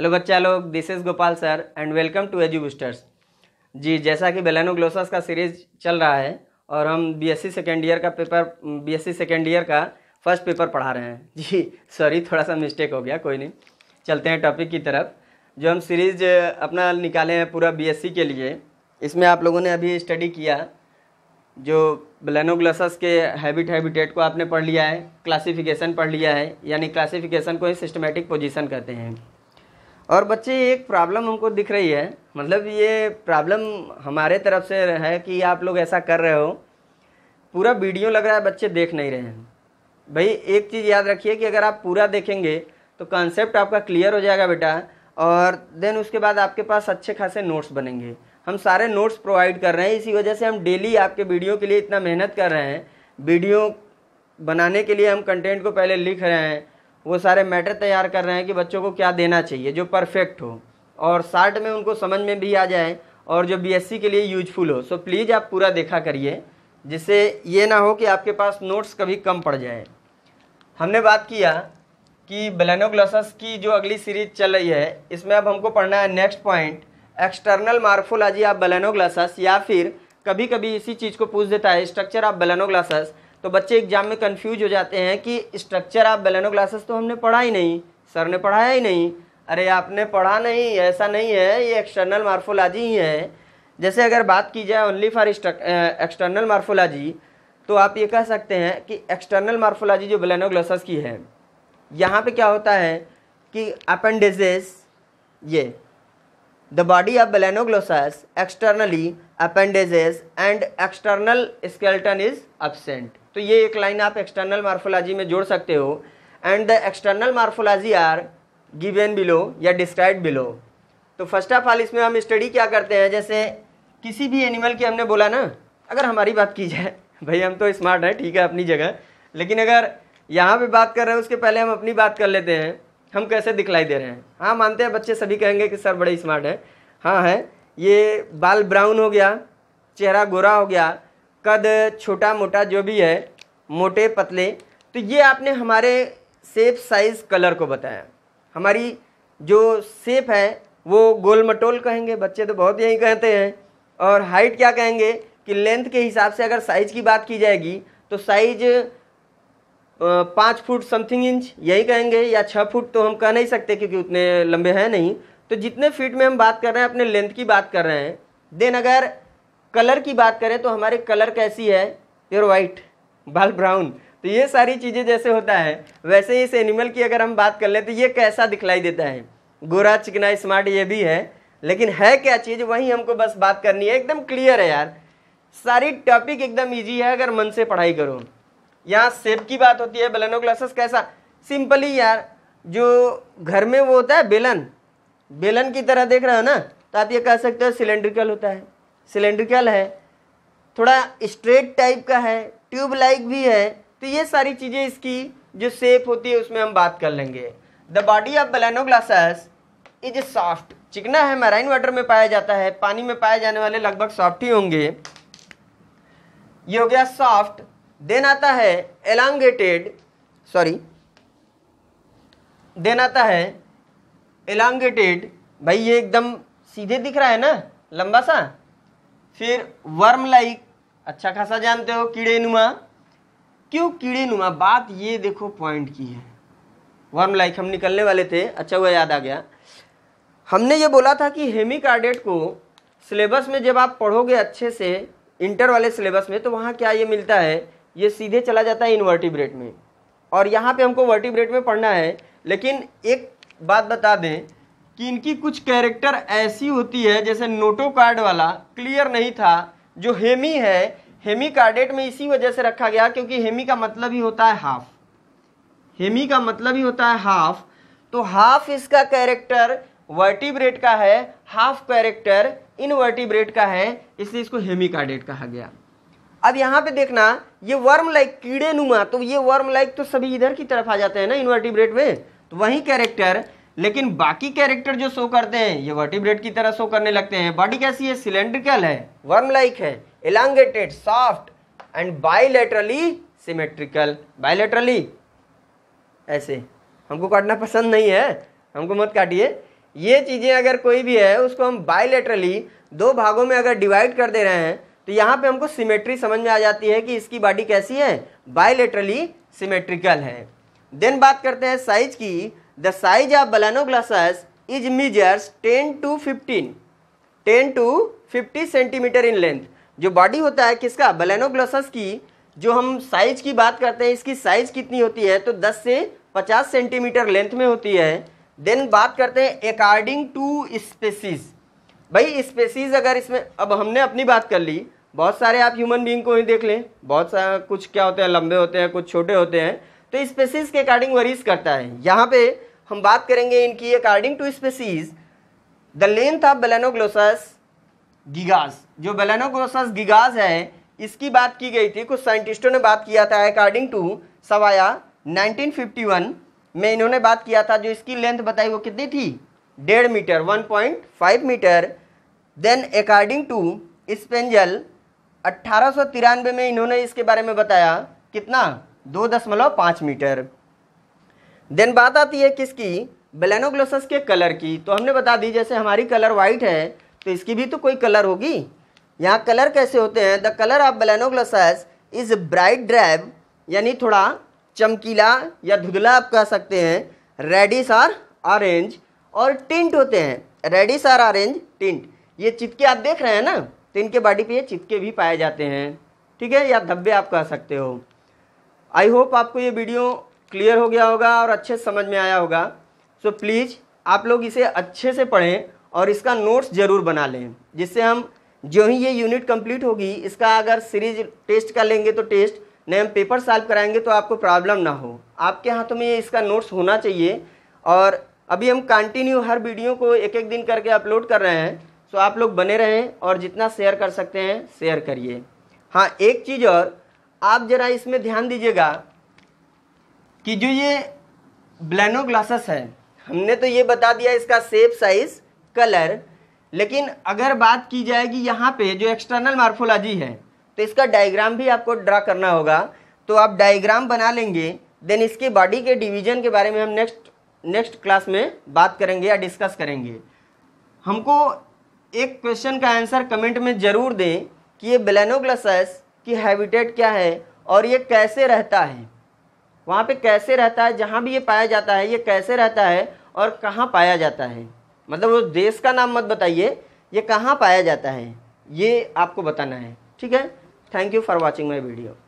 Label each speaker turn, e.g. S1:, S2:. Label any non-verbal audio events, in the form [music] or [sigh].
S1: Hello बच्चा लोग this is Gopal sir and welcome to Edu Boosters जी जैसा कि बेलानोग्लोसस का सीरीज चल रहा है और हम बीएससी सेकेंड ईयर का पेपर बीएससी सेकेंड ईयर का फर्स्ट पेपर पढ़ा रहे हैं जी सॉरी थोड़ा सा मिस्टेक हो गया कोई नहीं चलते हैं टॉपिक की तरफ जो हम सीरीज अपना निकाले हैं पूरा बी के लिए इसमें आप लोगों ने अभी स्टडी किया जो ब्लैनोग्लसस के हैबिट हैबिटेट को आपने पढ़ लिया है क्लासिफिकेशन पढ़ लिया है यानी क्लासिफिकेशन को ही सिस्टमेटिक पोजीशन कहते हैं और बच्चे एक प्रॉब्लम हमको दिख रही है मतलब ये प्रॉब्लम हमारे तरफ से है कि आप लोग ऐसा कर रहे हो पूरा वीडियो लग रहा है बच्चे देख नहीं रहे हैं भाई एक चीज़ याद रखिए कि अगर आप पूरा देखेंगे तो कॉन्सेप्ट आपका क्लियर हो जाएगा बेटा और देन उसके बाद आपके पास अच्छे खासे नोट्स बनेंगे हम सारे नोट्स प्रोवाइड कर रहे हैं इसी वजह से हम डेली आपके वीडियो के लिए इतना मेहनत कर रहे हैं वीडियो बनाने के लिए हम कंटेंट को पहले लिख रहे हैं वो सारे मैटर तैयार कर रहे हैं कि बच्चों को क्या देना चाहिए जो परफेक्ट हो और शार्ट में उनको समझ में भी आ जाए और जो बी के लिए यूजफुल हो सो प्लीज़ आप पूरा देखा करिए जिससे ये ना हो कि आपके पास नोट्स कभी कम पड़ जाए हमने बात किया कि ब्लैनोग्लसस की जो अगली सीरीज चल रही है इसमें अब हमको पढ़ना है next point external morphology of balanoglossus या फिर कभी कभी इसी चीज़ को पूछ देता है स्ट्रक्चर ऑफ ब्लैनोग्लसस तो बच्चे एग्जाम में कन्फ्यूज हो जाते हैं कि स्ट्रक्चर ऑफ बेलेनो ग्लासेस तो हमने पढ़ा ही नहीं सर ने पढ़ाया ही नहीं अरे आपने पढ़ा नहीं ऐसा नहीं है ये एक्सटर्नल मार्फोलॉजी ही है जैसे अगर बात की जाए ओनली फॉर एक्सटर्नल मार्फोलॉजी तो आप ये कह सकते हैं कि एक्सटर्नल मार्फोलॉजी जो बेलेनो ग्लासेस की है यहाँ पे क्या होता है कि अपेंडिजेस ये the body of balanoglossas externally appendages and external skeleton is absent. तो ये एक लाइन आप एक्सटर्नल मार्फोलॉजी में जोड़ सकते हो and the external morphology are given below या डिस्क्राइब बिलो तो फर्स्ट ऑफ ऑल इसमें हम स्टडी क्या करते हैं जैसे किसी भी एनिमल की हमने बोला ना अगर हमारी बात की जाए [laughs] भाई हम तो स्मार्ट हैं ठीक है अपनी जगह लेकिन अगर यहाँ पे बात कर रहे हैं उसके पहले हम अपनी बात कर लेते हैं हम कैसे दिखलाई दे रहे हैं हाँ मानते हैं बच्चे सभी कहेंगे कि सर बड़े स्मार्ट हैं हाँ है ये बाल ब्राउन हो गया चेहरा गोरा हो गया कद छोटा मोटा जो भी है मोटे पतले तो ये आपने हमारे सेप साइज़ कलर को बताया हमारी जो सेप है वो गोल मटोल कहेंगे बच्चे तो बहुत यही कहते हैं और हाइट क्या कहेंगे कि लेंथ के हिसाब से अगर साइज़ की बात की जाएगी तो साइज पाँच फुट समथिंग इंच यही कहेंगे या छः फुट तो हम कह नहीं सकते क्योंकि उतने लंबे हैं नहीं तो जितने फीट में हम बात कर रहे हैं अपने लेंथ की बात कर रहे हैं देन अगर कलर की बात करें तो हमारे कलर कैसी है प्योर वाइट बाल ब्राउन तो ये सारी चीज़ें जैसे होता है वैसे ही इस एनिमल की अगर हम बात कर लें तो ये कैसा दिखलाई देता है गोरा चिकना स्मार्ट ये भी है लेकिन है क्या चीज़ वही हमको बस बात करनी है एकदम क्लियर है यार सारी टॉपिक एकदम ईजी है अगर मन से पढ़ाई करो यहाँ सेब की बात होती है बेलनो ग्लासेस कैसा सिंपली यार जो घर में वो होता है बेलन बेलन की तरह देख रहे हो ना तो आप ये कह सकते हो सिलेंड्रिकल होता है सिलेंड्रिकल है थोड़ा स्ट्रेट टाइप का है ट्यूब लाइक भी है तो ये सारी चीज़ें इसकी जो सेप होती है उसमें हम बात कर लेंगे the body of glossus is soft चिकना है मैराइन वाटर में पाया जाता है पानी में पाए जाने वाले लगभग सॉफ्ट ही होंगे ये हो गया सॉफ्ट देन आता है एलांगेटेड सॉरी देन आता है एलांगेटेड भाई ये एकदम सीधे दिख रहा है ना लंबा सा फिर वर्म लाइक अच्छा खासा जानते हो कीड़े नुमा क्यों कीड़े नुमा बात ये देखो पॉइंट की है वर्म लाइक हम निकलने वाले थे अच्छा हुआ याद आ गया हमने ये बोला था कि हेमिकार्डेट को सिलेबस में जब आप पढ़ोगे अच्छे से इंटर वाले सिलेबस में तो वहाँ क्या ये मिलता है ये सीधे चला जाता है इनवर्टिब्रेट में और यहाँ पे हमको वर्टिब्रेट में पढ़ना है लेकिन एक बात बता दें कि इनकी कुछ कैरेक्टर ऐसी होती है जैसे नोटो कार्ड वाला क्लियर नहीं था जो हेमी है हेमी कार्डेट में इसी वजह से रखा गया क्योंकि हेमी का मतलब ही होता है हाफ हेमी का मतलब ही होता है हाफ तो हाफ इसका कैरेक्टर वर्टिब्रेट का है हाफ कैरेक्टर इनवर्टिब्रेट का है इसलिए इसको हेमी कार्डेट कहा गया अब यहाँ पे देखना ये वर्म लाइक कीड़े नुमा तो ये वर्म लाइक तो सभी इधर की तरफ आ जाते हैं ना इन्वर्टिब्रेट में तो वही कैरेक्टर लेकिन बाकी कैरेक्टर जो शो करते हैं ये वर्टिब्रेट की तरह शो करने लगते हैं बॉडी कैसी है सिलेंड्रिकल है वर्म लाइक है elongated soft and bilaterally symmetrical bilaterally ऐसे हमको काटना पसंद नहीं है हमको मत काटिए ये चीज़ें अगर कोई भी है उसको हम बाइलेटरली दो भागों में अगर डिवाइड कर दे रहे हैं तो यहाँ पे हमको सिमेट्री समझ में आ जाती है कि इसकी बॉडी कैसी है बाइलेटरली सिमेट्रिकल है देन बात करते हैं साइज की the size of balanoglassus is measures 10 to 15, 10 to 50 centimetre in length जो बॉडी होता है किसका बलेनोग्लोसस की जो हम साइज की बात करते हैं इसकी साइज कितनी होती है तो 10 से 50 सेंटीमीटर लेंथ में होती है देन बात करते हैं अकॉर्डिंग टू स्पेसीज भाई स्पेसीज अगर इसमें अब हमने अपनी बात कर ली बहुत सारे आप ह्यूमन बींग को ही देख लें बहुत सारा कुछ क्या होते हैं लंबे होते हैं कुछ छोटे होते हैं तो स्पेसीज के अकॉर्डिंग वरीज करता है यहाँ पे हम बात करेंगे इनकी according to species the length of balanoglossus gigas जो बेलानोग्लोसस गिगास है इसकी बात की गई थी कुछ साइंटिस्टों ने बात किया था अकॉर्डिंग टू सवाया 1951 में इन्होंने बात किया था जो इसकी लेंथ बताई वो कितनी थी डेढ़ metre 1.5 metre then according to Spengel अट्ठारह में इन्होंने इसके बारे में बताया कितना दो दशमलव पाँच मीटर देन बात आती है किसकी ब्लैनोग्लोसस के कलर की तो हमने बता दी जैसे हमारी कलर वाइट है तो इसकी भी तो कोई कलर होगी यहाँ कलर कैसे होते हैं the colour of balanoglossus is bright drab यानी थोड़ा चमकीला या धुधला आप कह सकते हैं रेडिस आर ऑरेंज और टिंट होते हैं रेडिस आर ऑरेंज टिंट ये चिपके आप देख रहे हैं ना तो इनके बॉडी पे ये चिपके भी पाए जाते हैं ठीक है या धब्बे आप कह सकते हो आई होप आपको ये वीडियो क्लियर हो गया होगा और अच्छे समझ में आया होगा सो प्लीज़ आप लोग इसे अच्छे से पढ़ें और इसका नोट्स ज़रूर बना लें जिससे हम जो ही ये यूनिट कंप्लीट होगी इसका अगर सीरीज टेस्ट का लेंगे तो टेस्ट नहीं हम पेपर सॉल्व कराएंगे तो आपको प्रॉब्लम ना हो आपके हाथों में इसका नोट्स होना चाहिए और अभी हम कंटिन्यू हर वीडियो को एक एक दिन करके अपलोड कर रहे हैं सो आप लोग बने रहें और जितना शेयर कर सकते हैं शेयर करिए हाँ एक चीज़ और आप ज़रा इसमें ध्यान दीजिएगा कि जो ये ब्लैनो ग्लासेस है हमने तो ये बता दिया इसका सेप साइज कलर लेकिन अगर बात की जाएगी यहाँ पे जो एक्सटर्नल मार्फोलॉजी है तो इसका डायग्राम भी आपको ड्रा करना होगा तो आप डायग्राम बना लेंगे देन इसके बॉडी के डिवीजन के बारे में हम नेक्स्ट नेक्स्ट क्लास में बात करेंगे या डिस्कस करेंगे हमको एक क्वेश्चन का आंसर कमेंट में ज़रूर दें कि ये ब्लैनोग्लासेस की हैबिटेट क्या है और ये कैसे रहता है वहाँ पे कैसे रहता है जहाँ भी ये पाया जाता है ये कैसे रहता है और कहाँ पाया जाता है मतलब उस देश का नाम मत बताइए ये कहाँ पाया जाता है ये आपको बताना है ठीक है thank you for watching my video